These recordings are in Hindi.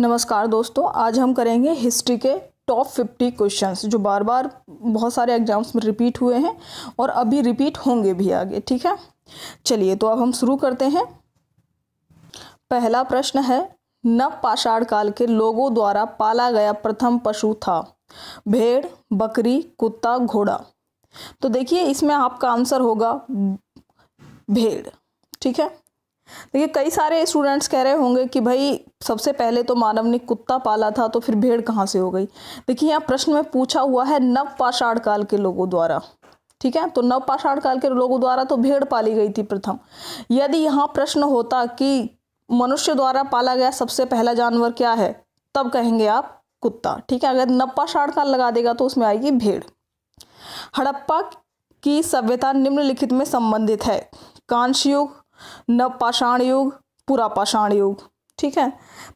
नमस्कार दोस्तों आज हम करेंगे हिस्ट्री के टॉप फिफ्टी क्वेश्चंस जो बार बार बहुत सारे एग्जाम्स में रिपीट हुए हैं और अभी रिपीट होंगे भी आगे ठीक है चलिए तो अब हम शुरू करते हैं पहला प्रश्न है नव पाषाण काल के लोगों द्वारा पाला गया प्रथम पशु था भेड़ बकरी कुत्ता घोड़ा तो देखिए इसमें आपका आंसर होगा भेड़ ठीक है देखिए कई सारे स्टूडेंट्स कह रहे होंगे कि भाई सबसे पहले तो मानव ने कुत्ता पाला था तो फिर भेड़ कहाँ से हो गई देखिए यहाँ प्रश्न में पूछा हुआ है नव पाषाण काल के लोगों द्वारा ठीक है तो नव पाषाण काल के लोगों द्वारा तो भेड़ पाली गई थी प्रथम यदि यहाँ प्रश्न होता कि मनुष्य द्वारा पाला गया सबसे पहला जानवर क्या है तब कहेंगे आप कुत्ता ठीक है अगर नवपाषाण काल लगा देगा तो उसमें आएगी भेड़ हड़प्पा की सभ्यता निम्नलिखित में संबंधित है कांशयुग नवपाषाण युग पूरा पाषाण युग ठीक है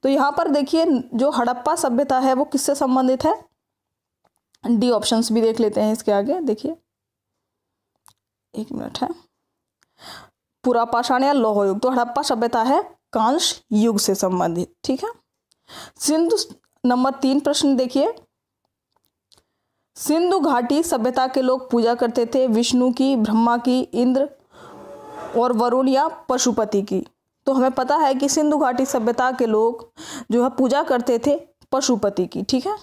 तो यहाँ पर देखिए जो हड़प्पा सभ्यता है वो किससे संबंधित है डी ऑप्शंस भी देख लेते हैं इसके आगे देखिए एक मिनट है पूरा पाषाण या लौह युग तो हड़प्पा सभ्यता है कांश युग से संबंधित ठीक है सिंधु नंबर तीन प्रश्न देखिए सिंधु घाटी सभ्यता के लोग पूजा करते थे विष्णु की ब्रह्मा की इंद्र और वरुण या पशुपति की तो हमें पता है कि सिंधु घाटी सभ्यता के लोग जो है पूजा करते थे पशुपति की ठीक है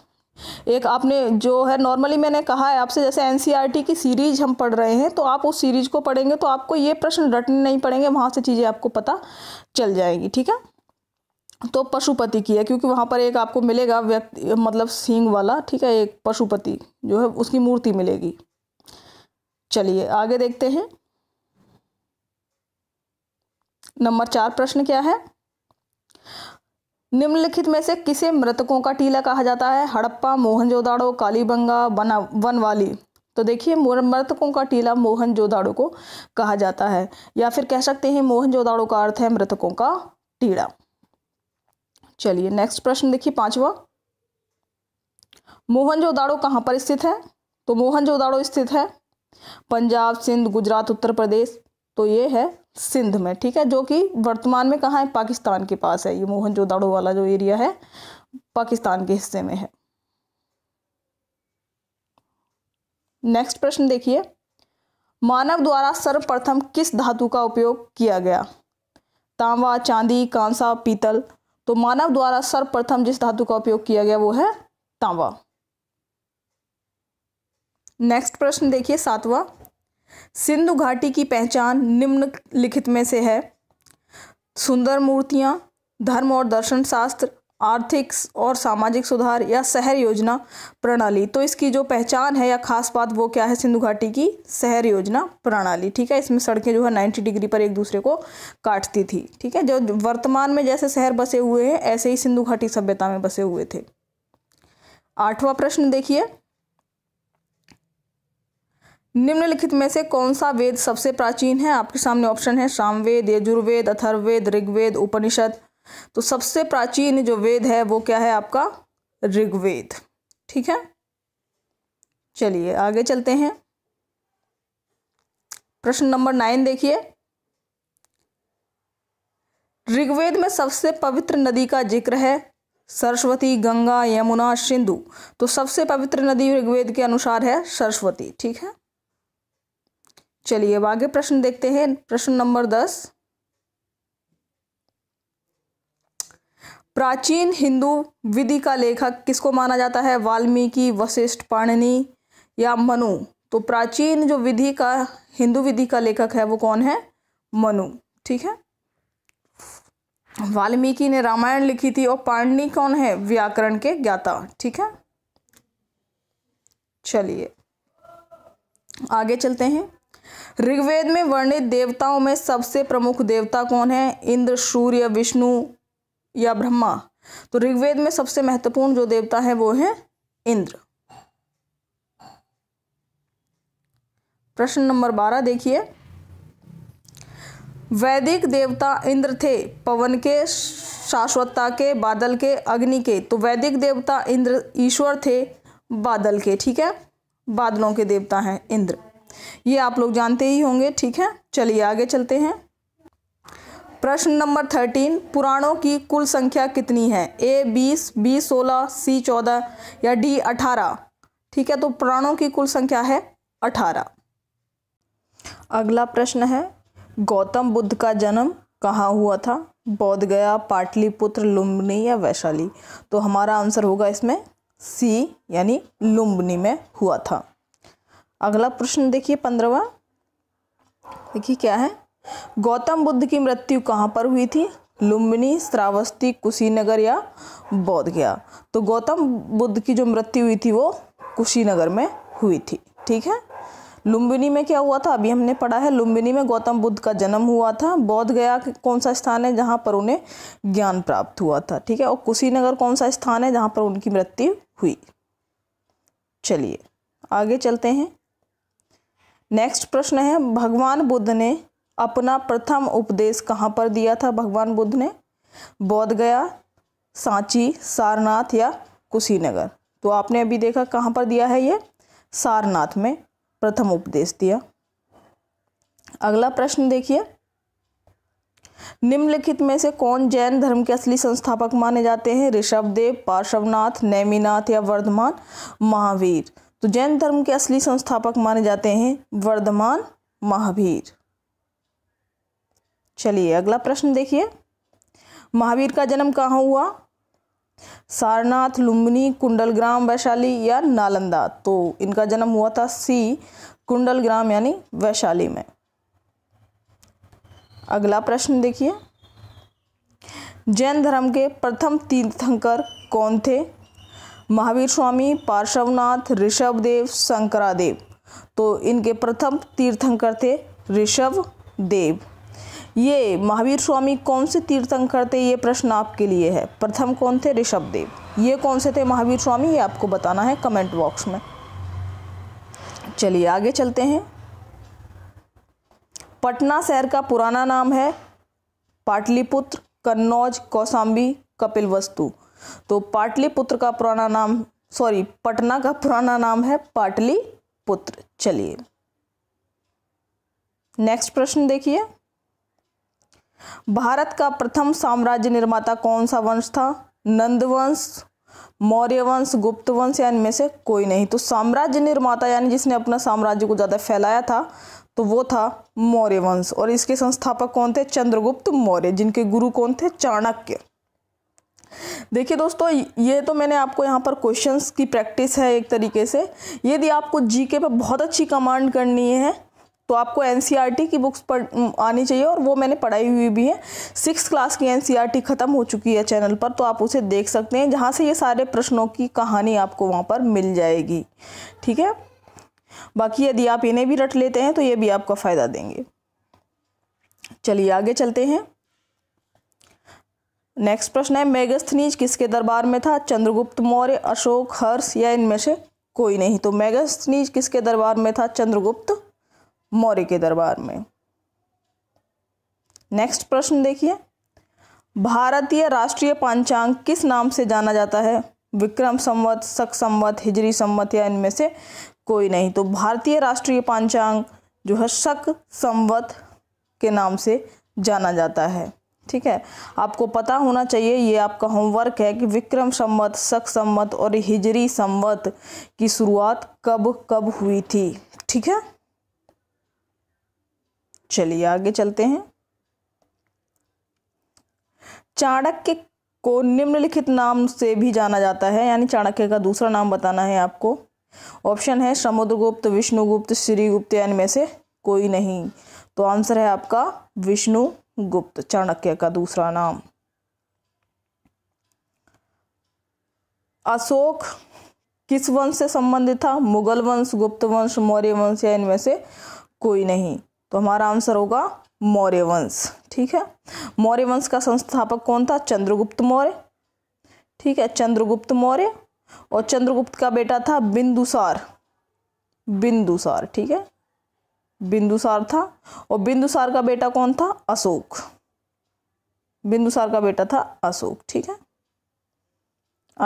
एक आपने जो है नॉर्मली मैंने कहा है आपसे जैसे एन e की सीरीज हम पढ़ रहे हैं तो आप उस सीरीज को पढ़ेंगे तो आपको ये प्रश्न रटने नहीं पड़ेंगे वहाँ से चीज़ें आपको पता चल जाएगी ठीक है तो पशुपति की है क्योंकि वहाँ पर एक आपको मिलेगा व्यक्ति मतलब सिंह वाला ठीक है एक पशुपति जो है उसकी मूर्ति मिलेगी चलिए आगे देखते हैं नंबर चार प्रश्न क्या है निम्नलिखित में से किसे मृतकों का टीला कहा जाता है हड़प्पा मोहनजोदाड़ो कालीबंगा वनवाली तो देखिए मृतकों का टीला मोहनजोदाड़ो को कहा जाता है या फिर कह सकते हैं मोहनजोदाड़ो का अर्थ है मृतकों का टीला चलिए नेक्स्ट प्रश्न देखिए पांचवा मोहनजोदाड़ो कहां पर स्थित है तो मोहनजोदाड़ो स्थित है पंजाब सिंध गुजरात उत्तर प्रदेश तो ये है सिंध में ठीक है जो कि वर्तमान में कहाँ है पाकिस्तान के पास है ये मोहन जोदाड़ो वाला जो एरिया है पाकिस्तान के हिस्से में है नेक्स्ट प्रश्न देखिए मानव द्वारा सर्वप्रथम किस धातु का उपयोग किया गया तांबा चांदी कांसा पीतल तो मानव द्वारा सर्वप्रथम जिस धातु का उपयोग किया गया वो है तांबा नेक्स्ट प्रश्न देखिए सातवां सिंधु घाटी की पहचान निम्नलिखित में से है सुंदर मूर्तियाँ धर्म और दर्शन शास्त्र आर्थिक और सामाजिक सुधार या शहर योजना प्रणाली तो इसकी जो पहचान है या खास बात वो क्या है सिंधु घाटी की शहर योजना प्रणाली ठीक है इसमें सड़कें जो है नाइन्टी डिग्री पर एक दूसरे को काटती थी ठीक है जो वर्तमान में जैसे शहर बसे हुए हैं ऐसे ही सिंधु घाटी सभ्यता में बसे हुए थे आठवां प्रश्न देखिए निम्नलिखित में से कौन सा वेद सबसे प्राचीन है आपके सामने ऑप्शन है सामवेद यजुर्वेद अथर्वेद ऋग्वेद उपनिषद तो सबसे प्राचीन जो वेद है वो क्या है आपका ऋग्वेद ठीक है चलिए आगे चलते हैं प्रश्न नंबर नाइन देखिए ऋग्वेद में सबसे पवित्र नदी का जिक्र है सरस्वती गंगा यमुना सिंधु तो सबसे पवित्र नदी ऋग्वेद के अनुसार है सरस्वती ठीक है चलिए अब आगे प्रश्न देखते हैं प्रश्न नंबर दस प्राचीन हिंदू विधि का लेखक किसको माना जाता है वाल्मीकि वशिष्ठ पाणनी या मनु तो प्राचीन जो विधि का हिंदू विधि का लेखक है वो कौन है मनु ठीक है वाल्मीकि ने रामायण लिखी थी और पाणिनी कौन है व्याकरण के ज्ञाता ठीक है चलिए आगे चलते हैं ऋग्वेद में वर्णित देवताओं में सबसे प्रमुख देवता कौन है इंद्र सूर्य विष्णु या ब्रह्मा तो ऋग्वेद में सबसे महत्वपूर्ण जो देवता है वो है इंद्र प्रश्न नंबर बारह देखिए वैदिक देवता इंद्र थे पवन के शाश्वतता के बादल के अग्नि के तो वैदिक देवता इंद्र ईश्वर थे बादल के ठीक है बादलों के देवता हैं इंद्र ये आप लोग जानते ही होंगे ठीक है चलिए आगे चलते हैं प्रश्न नंबर थर्टीन पुराणों की कुल संख्या कितनी है ए बीस बी सोलह सी चौदह या डी अठारह ठीक है तो पुराणों की कुल संख्या है अठारह अगला प्रश्न है गौतम बुद्ध का जन्म कहाँ हुआ था बौद्ध गया पाटलिपुत्र लुम्बनी या वैशाली तो हमारा आंसर होगा इसमें सी यानी लुम्बनी में हुआ था अगला प्रश्न देखिए पंद्रवा देखिए क्या है गौतम बुद्ध की मृत्यु कहाँ पर हुई थी लुम्बिनी श्रावस्ती कुशीनगर या बौद्ध गया तो गौतम बुद्ध की जो मृत्यु हुई थी वो कुशीनगर में हुई थी ठीक है लुम्बिनी में क्या हुआ था अभी हमने पढ़ा है लुम्बिनी में गौतम बुद्ध का जन्म हुआ था बौद्ध गया कौन सा स्थान है जहाँ पर उन्हें ज्ञान प्राप्त हुआ था ठीक है और कुशीनगर कौन सा स्थान है जहाँ पर उनकी मृत्यु हुई चलिए आगे चलते हैं नेक्स्ट प्रश्न है भगवान बुद्ध ने अपना प्रथम उपदेश कहाँ पर दिया था भगवान बुद्ध ने बौद्ध गया सांची सारनाथ या कुशीनगर तो आपने अभी देखा कहाँ पर दिया है ये सारनाथ में प्रथम उपदेश दिया अगला प्रश्न देखिए निम्नलिखित में से कौन जैन धर्म के असली संस्थापक माने जाते हैं ऋषभदेव पार्श्वनाथ नैमीनाथ या वर्धमान महावीर तो जैन धर्म के असली संस्थापक माने जाते हैं वर्धमान महावीर चलिए अगला प्रश्न देखिए महावीर का जन्म कहाँ हुआ सारनाथ लुम्बिनी कुंडलग्राम वैशाली या नालंदा तो इनका जन्म हुआ था सी कुंडलग्राम यानी वैशाली में अगला प्रश्न देखिए जैन धर्म के प्रथम तीर्थंकर कौन थे महावीर स्वामी पार्श्वनाथ शंकरा शंकरादेव तो इनके प्रथम तीर्थंकर थे ऋषभ देव ये महावीर स्वामी कौन से तीर्थंकर थे ये प्रश्न आपके लिए है प्रथम कौन थे ऋषभ देव ये कौन से थे महावीर स्वामी ये आपको बताना है कमेंट बॉक्स में चलिए आगे चलते हैं पटना शहर का पुराना नाम है पाटलिपुत्र कन्नौज कौसाम्बी कपिलवस्तु तो पाटलिपुत्र का पुराना नाम सॉरी पटना का पुराना नाम है पाटलिपुत्र चलिए नेक्स्ट प्रश्न देखिए भारत का प्रथम साम्राज्य निर्माता कौन सा वंश था नंदवंश मौर्य वंश गुप्त वंश या इनमें से कोई नहीं तो साम्राज्य निर्माता यानी जिसने अपना साम्राज्य को ज़्यादा फैलाया था तो वो था मौर्य वंश और इसके संस्थापक कौन थे चंद्रगुप्त मौर्य जिनके गुरु कौन थे चाणक्य देखिए दोस्तों ये तो मैंने आपको यहाँ पर क्वेश्चंस की प्रैक्टिस है एक तरीके से यदि आपको जीके पर बहुत अच्छी कमांड करनी है तो आपको एन e की बुक्स पढ़ आनी चाहिए और वो मैंने पढ़ाई हुई भी है सिक्स क्लास की एन e ख़त्म हो चुकी है चैनल पर तो आप उसे देख सकते हैं जहाँ से ये सारे प्रश्नों की कहानी आपको वहाँ पर मिल जाएगी ठीक है बाकी यदि आप इन्हें भी रट लेते हैं तो ये भी आपका फ़ायदा देंगे चलिए आगे चलते हैं नेक्स्ट प्रश्न है मेगस्थनीज किसके दरबार में था चंद्रगुप्त मौर्य अशोक हर्ष या इनमें से कोई नहीं तो मेगस्थनीज किसके दरबार में था चंद्रगुप्त मौर्य के दरबार में नेक्स्ट प्रश्न देखिए भारतीय राष्ट्रीय पंचांग किस नाम से जाना जाता है विक्रम संवत शक संवत हिजरी संवत या इनमें से कोई नहीं तो भारतीय राष्ट्रीय पंचांग जो है शक संवत के नाम से जाना जाता है ठीक है आपको पता होना चाहिए ये आपका होमवर्क है कि विक्रम संवत शक संवत और हिजरी संवत की शुरुआत कब कब हुई थी ठीक है चलिए आगे चलते हैं चाणक्य को निम्नलिखित नाम से भी जाना जाता है यानी चाणक्य का दूसरा नाम बताना है आपको ऑप्शन है समुद्रगुप्त विष्णुगुप्त श्रीगुप्त यानी में से कोई नहीं तो आंसर है आपका विष्णु गुप्त चाणक्य का दूसरा नाम अशोक किस वंश से संबंधित था मुगल वंश गुप्त वंश मौर्य वंश या इनमें से कोई नहीं तो हमारा आंसर होगा मौर्य वंश ठीक है मौर्य वंश का संस्थापक कौन था चंद्रगुप्त मौर्य ठीक है चंद्रगुप्त मौर्य और चंद्रगुप्त का बेटा था बिंदुसार बिंदुसार ठीक है बिंदुसार था और बिंदुसार का बेटा कौन था अशोक बिंदुसार का बेटा था अशोक ठीक है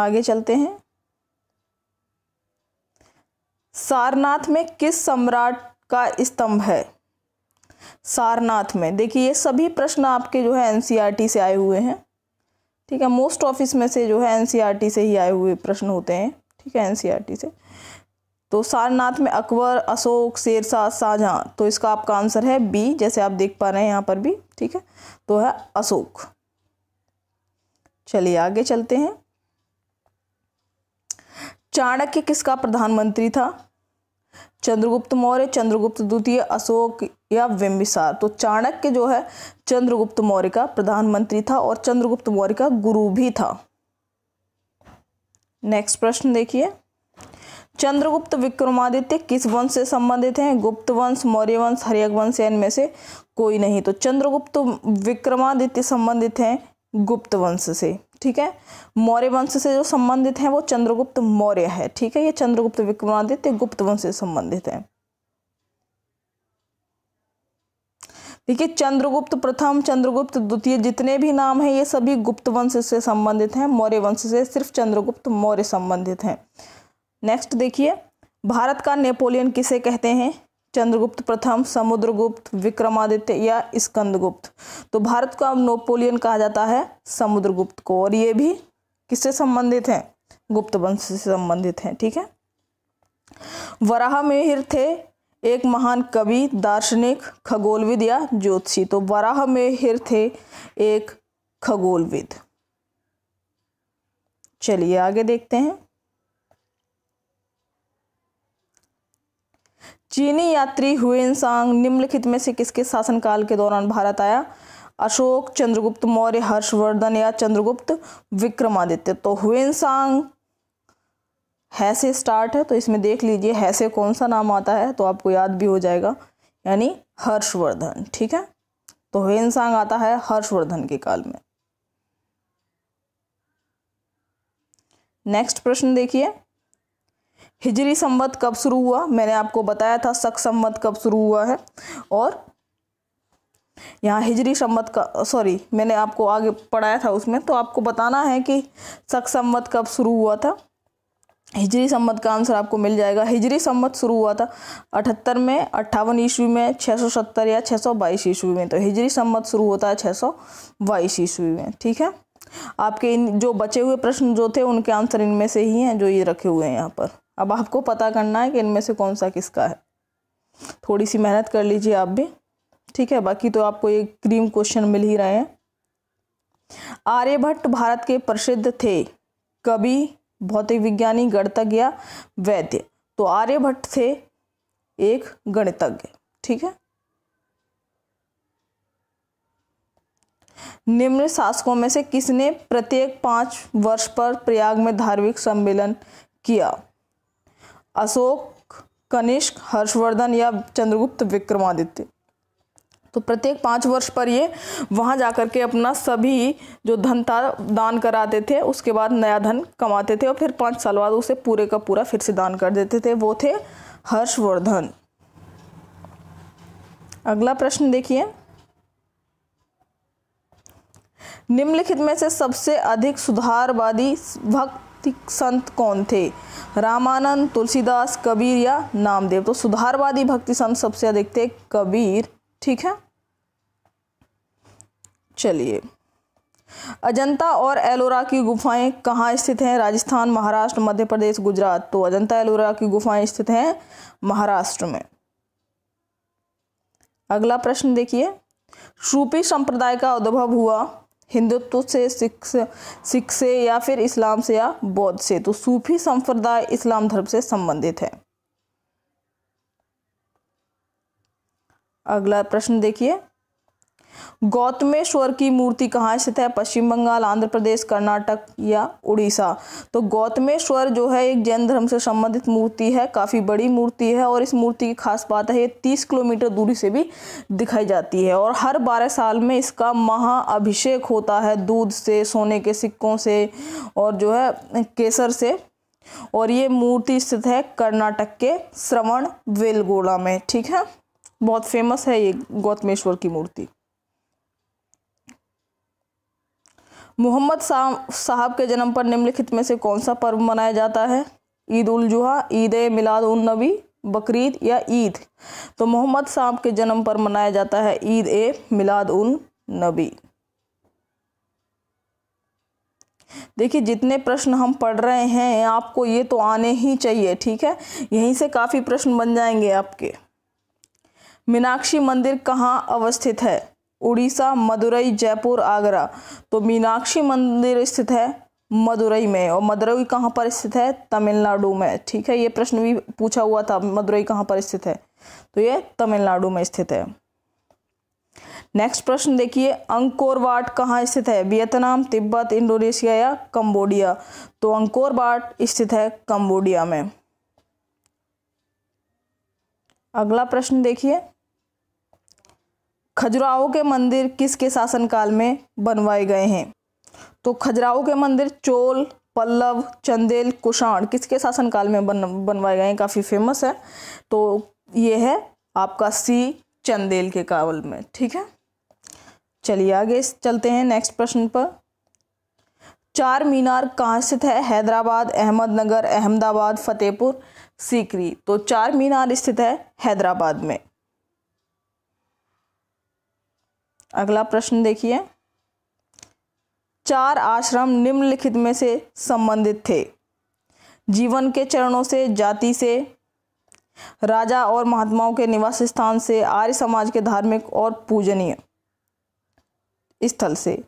आगे चलते हैं सारनाथ में किस सम्राट का स्तंभ है सारनाथ में देखिए ये सभी प्रश्न आपके जो है एनसीईआरटी e से आए हुए हैं ठीक है मोस्ट ऑफिस में से जो है एनसीईआरटी e से ही आए हुए प्रश्न होते हैं ठीक है एनसीईआरटी e से तो सारनाथ में अकबर अशोक शेरशाह शाहजहाँ तो इसका आपका आंसर है बी जैसे आप देख पा रहे हैं यहाँ पर भी ठीक है तो है अशोक चलिए आगे चलते हैं चाणक्य किसका प्रधानमंत्री था चंद्रगुप्त मौर्य चंद्रगुप्त द्वितीय अशोक या विम्बिसार तो चाणक्य जो है चंद्रगुप्त मौर्य का प्रधानमंत्री था और चंद्रगुप्त मौर्य का गुरु भी था नेक्स्ट प्रश्न देखिए चंद्रगुप्त विक्रमादित्य किस वंश से संबंधित हैं गुप्त वंश मौर्य वंश हरियक वंश या इनमें से कोई नहीं तो चंद्रगुप्त विक्रमादित्य संबंधित हैं गुप्त वंश से ठीक है मौर्य वंश से जो संबंधित हैं वो चंद्रगुप्त मौर्य है ठीक है ये चंद्रगुप्त विक्रमादित्य गुप्त वंश से संबंधित हैं है चंद्रगुप्त प्रथम चंद्रगुप्त द्वितीय जितने भी नाम हैं ये सभी गुप्त वंश से संबंधित हैं मौर्य वंश से सिर्फ चंद्रगुप्त मौर्य संबंधित हैं नेक्स्ट देखिए भारत का नेपोलियन किसे कहते हैं चंद्रगुप्त प्रथम समुद्रगुप्त विक्रमादित्य या स्कंदगुप्त तो भारत को अब नेपोलियन कहा जाता है समुद्रगुप्त को और ये भी किससे संबंधित हैं गुप्त वंश से संबंधित हैं ठीक है वराह मेहिर थे एक महान कवि दार्शनिक खगोलविद या ज्योतिषी तो वराह मेहिर थे एक खगोलविद चलिए आगे देखते हैं चीनी यात्री हुएन सांग निम्नलिखित में से किसके शासनकाल के दौरान भारत आया अशोक चंद्रगुप्त मौर्य हर्षवर्धन या चंद्रगुप्त विक्रमादित्य तो हुएन सांग है से स्टार्ट है तो इसमें देख लीजिए है से कौन सा नाम आता है तो आपको याद भी हो जाएगा यानी हर्षवर्धन ठीक है तो हुएन सांग आता है हर्षवर्धन के काल में नेक्स्ट प्रश्न देखिए हिजरी संवत कब शुरू हुआ मैंने आपको बताया था शक संवत कब शुरू हुआ है और यहाँ हिजरी संवत का सॉरी मैंने आपको आगे पढ़ाया था उसमें तो आपको बताना है कि शक संवत कब शुरू हुआ था हिजरी संवत का आंसर आपको मिल जाएगा हिजरी संवत शुरू हुआ था अठहत्तर में अट्ठावन ईस्वी में छः सौ सत्तर या छः सौ बाईस ईस्वी में तो हिजरी संवत शुरू होता है छः सौ बाईस ईस्वी में ठीक है आपके इन जो बचे हुए प्रश्न जो थे उनके आंसर इनमें से ही हैं जो ये रखे हुए हैं यहाँ पर अब आपको पता करना है कि इनमें से कौन सा किसका है थोड़ी सी मेहनत कर लीजिए आप भी ठीक है बाकी तो आपको ये क्रीम क्वेश्चन मिल ही रहे हैं आर्यभट्ट भारत के प्रसिद्ध थे कवि भौतिक विज्ञानी गणतज्ञ या वैद्य तो आर्यभट्ट थे एक गणितज्ञ ठीक है निम्न शासकों में से किसने प्रत्येक पांच वर्ष पर प्रयाग में धार्मिक सम्मेलन किया अशोक कनिष्क हर्षवर्धन या चंद्रगुप्त विक्रमादित्य तो प्रत्येक पाँच वर्ष पर ये वहाँ जाकर के अपना सभी जो धन था दान कराते थे उसके बाद नया धन कमाते थे और फिर पाँच साल बाद उसे पूरे का पूरा फिर से दान कर देते थे वो थे हर्षवर्धन अगला प्रश्न देखिए निम्नलिखित में से सबसे अधिक सुधारवादी भक्ति संत कौन थे रामानंद तुलसीदास कबीर या नामदेव तो सुधारवादी भक्ति संत सबसे अधिक थे कबीर ठीक है चलिए अजंता और एलोरा की गुफाएं कहाँ स्थित हैं राजस्थान महाराष्ट्र मध्य प्रदेश गुजरात तो अजंता एलोरा की गुफाएं स्थित हैं महाराष्ट्र में अगला प्रश्न देखिए श्रूपी संप्रदाय का उद्भव हुआ हिंदुत्व से सिख सिख से या फिर इस्लाम से या बौद्ध से तो सूफी संप्रदाय इस्लाम धर्म से संबंधित है अगला प्रश्न देखिए गौतमेश्वर की मूर्ति कहाँ स्थित है पश्चिम बंगाल आंध्र प्रदेश कर्नाटक या उड़ीसा तो गौतमेश्वर जो है एक जैन धर्म से संबंधित मूर्ति है काफ़ी बड़ी मूर्ति है और इस मूर्ति की खास बात है ये तीस किलोमीटर दूरी से भी दिखाई जाती है और हर बारह साल में इसका महाअभिषेक होता है दूध से सोने के सिक्कों से और जो है केसर से और ये मूर्ति स्थित है कर्नाटक के श्रवण वेलगोड़ा में ठीक है बहुत फेमस है ये गौतमेश्वर की मूर्ति मोहम्मद साहब के जन्म पर निम्नलिखित में से कौन सा पर्व मनाया जाता है ईद उल जुहा ईद मिलाद उन नबी बकरीद या ईद तो मोहम्मद साहब के जन्म पर मनाया जाता है ईद ए मिलाद उन नबी देखिए जितने प्रश्न हम पढ़ रहे हैं आपको ये तो आने ही चाहिए ठीक है यहीं से काफ़ी प्रश्न बन जाएंगे आपके मीनाक्षी मंदिर कहाँ अवस्थित है उड़ीसा मदुरई जयपुर आगरा तो मीनाक्षी मंदिर स्थित है मदुरई में और मदुरई कहाँ पर स्थित है तमिलनाडु में ठीक है ये प्रश्न भी पूछा हुआ था मदुरई कहाँ पर स्थित है तो ये तमिलनाडु में स्थित है नेक्स्ट प्रश्न देखिए अंकोरवाट कहाँ स्थित है वियतनाम तिब्बत इंडोनेशिया या कंबोडिया तो अंकोरवाट स्थित है कंबोडिया में अगला प्रश्न देखिए खजुराहो के मंदिर किसके शासनकाल में बनवाए गए हैं तो खजुराहो के मंदिर चोल पल्लव चंदेल कुषाण किसके शासनकाल में बन बनवाए गए हैं काफ़ी फेमस है तो ये है आपका सी चंदेल के कावल में ठीक है चलिए आगे चलते हैं नेक्स्ट प्रश्न पर चार मीनार कहाँ स्थित है हैदराबाद अहमदनगर अहमदाबाद फतेहपुर सीकरी तो चार मीनार स्थित है हैदराबाद में अगला प्रश्न देखिए चार आश्रम निम्नलिखित में से संबंधित थे जीवन के चरणों से जाति से राजा और महात्माओं के निवास स्थान से आर्य समाज के धार्मिक और पूजनीय स्थल से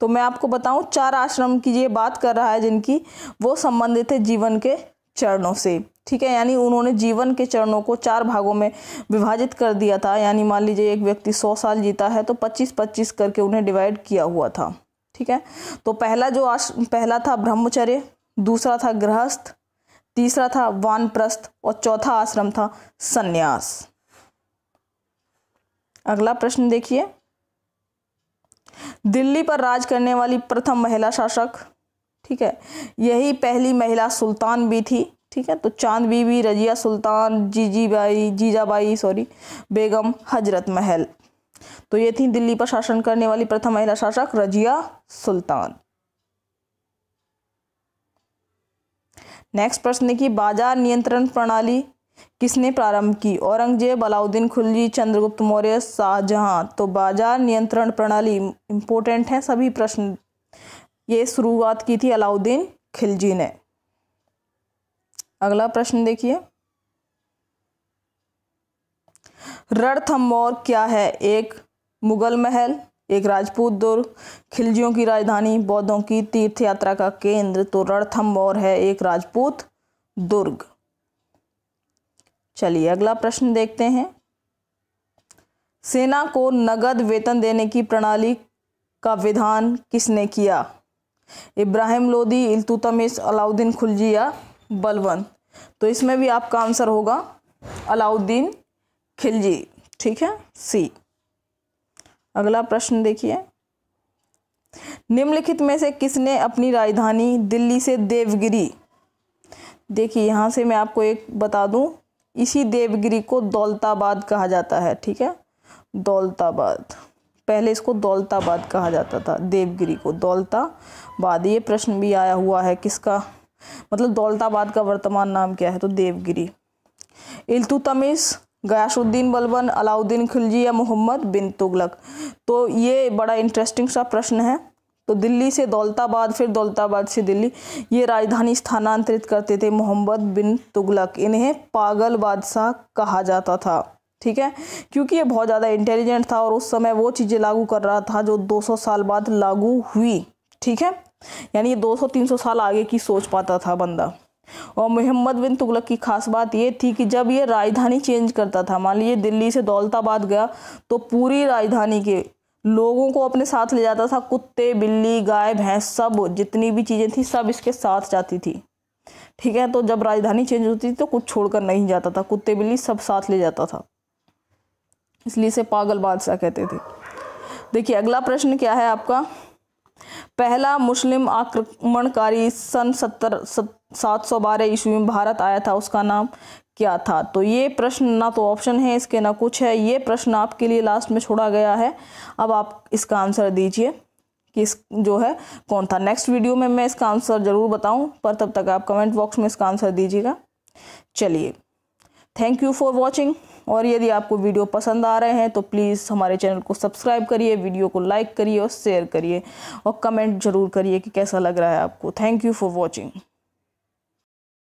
तो मैं आपको बताऊं चार आश्रम की ये बात कर रहा है जिनकी वो संबंधित है जीवन के चरणों से ठीक है यानी उन्होंने जीवन के चरणों को चार भागों में विभाजित कर दिया था यानी मान लीजिए एक व्यक्ति सौ साल जीता है तो पच्चीस पच्चीस करके उन्हें डिवाइड किया हुआ था ठीक है तो पहला जो आश पहला था ब्रह्मचर्य दूसरा था गृहस्थ तीसरा था वानप्रस्थ और चौथा आश्रम था सन्यास अगला प्रश्न देखिए दिल्ली पर राज करने वाली प्रथम महिला शासक ठीक है यही पहली महिला सुल्तान भी थी ठीक है तो चांद बीबी रजिया सुल्तान जीजी बाई जीजाबाई सॉरी बेगम हजरत महल तो ये थी दिल्ली पर शासन करने वाली प्रथम महिला शासक रजिया सुल्तान नेक्स्ट प्रश्न की बाजार नियंत्रण प्रणाली किसने प्रारंभ की औरंगजेब अलाउद्दीन खुलजी चंद्रगुप्त मौर्य शाहजहां तो बाजार नियंत्रण प्रणाली इंपॉर्टेंट है सभी प्रश्न ये शुरुआत की थी अलाउद्दीन खिलजी ने अगला प्रश्न देखिए रणथम्बोर क्या है एक मुगल महल एक राजपूत दुर्ग खिलजियों की राजधानी बौद्धों की तीर्थ यात्रा का केंद्र तो रणथम्बोर है एक राजपूत दुर्ग चलिए अगला प्रश्न देखते हैं सेना को नगद वेतन देने की प्रणाली का विधान किसने किया इब्राहिम लोदी इलतुतमिस अलाउद्दीन खुलजी या बलवन तो इसमें भी आपका आंसर होगा अलाउद्दीन खिलजी ठीक है सी अगला प्रश्न देखिए निम्नलिखित में से किसने अपनी राजधानी दिल्ली से देवगिरी देखिए यहाँ से मैं आपको एक बता दूँ इसी देवगिरी को दौलताबाद कहा जाता है ठीक है दौलताबाद पहले इसको दौलताबाद कहा जाता था देवगिरी को दौलताबाद ये प्रश्न भी आया हुआ है किसका मतलब दौलताबाद का वर्तमान नाम क्या है तो देवगिरी इल्तुतमिश गयासुद्दीन बलबन अलाउद्दीन खिलजी या मोहम्मद बिन तुगलक तो ये बड़ा इंटरेस्टिंग सा प्रश्न है तो दिल्ली से दौलताबाद फिर दौलताबाद से दिल्ली ये राजधानी स्थानांतरित करते थे मोहम्मद बिन तुगलक इन्हें पागल बादशाह कहा जाता था ठीक है क्योंकि ये बहुत ज़्यादा इंटेलिजेंट था और उस समय वो चीज़ें लागू कर रहा था जो 200 साल बाद लागू हुई ठीक है यानी ये 200-300 साल आगे की सोच पाता था बंदा और मोहम्मद बिन तुगलक की खास बात ये थी कि जब ये राजधानी चेंज करता था मान लीजिए दिल्ली से दौलताबाद गया तो पूरी राजधानी के लोगों को अपने साथ ले जाता था कुत्ते बिल्ली गाय भैंस सब जितनी भी चीज़ें थी सब इसके साथ जाती थी ठीक है तो जब राजधानी चेंज होती थी तो कुछ छोड़कर नहीं जाता था कुत्ते बिल्ली सब साथ ले जाता था इसलिए इसे पागल बादशाह कहते थे देखिए अगला प्रश्न क्या है आपका पहला मुस्लिम आक्रमणकारी सन सत्तर सात सौ बारह ईस्वी में भारत आया था उसका नाम क्या था तो ये प्रश्न ना तो ऑप्शन है इसके ना कुछ है ये प्रश्न आपके लिए लास्ट में छोड़ा गया है अब आप इसका आंसर दीजिए कि इस जो है कौन था नेक्स्ट वीडियो में मैं इसका आंसर ज़रूर बताऊं पर तब तक आप कमेंट बॉक्स में इसका आंसर दीजिएगा चलिए थैंक यू फॉर वॉचिंग और यदि आपको वीडियो पसंद आ रहे हैं तो प्लीज़ हमारे चैनल को सब्सक्राइब करिए वीडियो को लाइक करिए और शेयर करिए और कमेंट ज़रूर करिए कि कैसा लग रहा है आपको थैंक यू फॉर वॉचिंग